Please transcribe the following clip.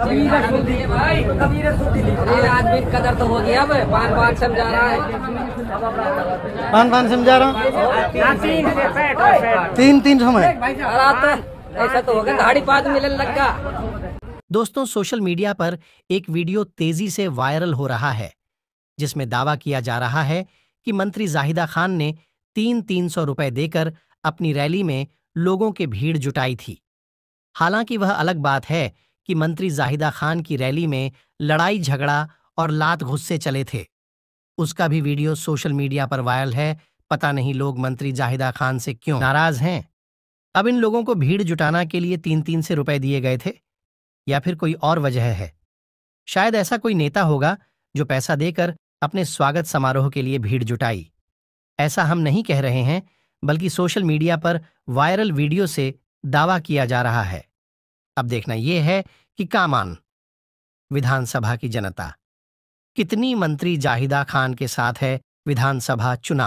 कभी रसूल भाई कबीर रसूल दिए आदमी कदर तो हो गया अब पान पान समझा रहा है पान पान समझा रहा हूँ हाँ, तीन तीन सौ में ऐसा तो होगा गाड़ी पात मिलने लग गया दोस्तों सोशल मीडिया पर एक वीडियो तेजी से वायरल हो रहा है जिसमें दावा किया जा रहा है कि मंत्री जाहिदा खान ने तीन तीन सौ रुपये देकर अपनी रैली में लोगों की भीड़ जुटाई थी हालांकि वह अलग बात है कि मंत्री जाहिदा खान की रैली में लड़ाई झगड़ा और लात घुस्से चले थे उसका भी वीडियो सोशल मीडिया पर वायरल है पता नहीं लोग मंत्री जाहिदा खान से क्यों नाराज हैं अब इन लोगों को भीड़ जुटाना के लिए तीन तीन से रुपए दिए गए थे या फिर कोई और वजह है शायद ऐसा कोई नेता होगा जो पैसा देकर अपने स्वागत समारोह के लिए भीड़ जुटाई ऐसा हम नहीं कह रहे हैं बल्कि सोशल मीडिया पर वायरल वीडियो से दावा किया जा रहा है अब देखना यह है कि कामान विधानसभा की जनता कितनी मंत्री जाहिदा खान के साथ है विधानसभा चुनाव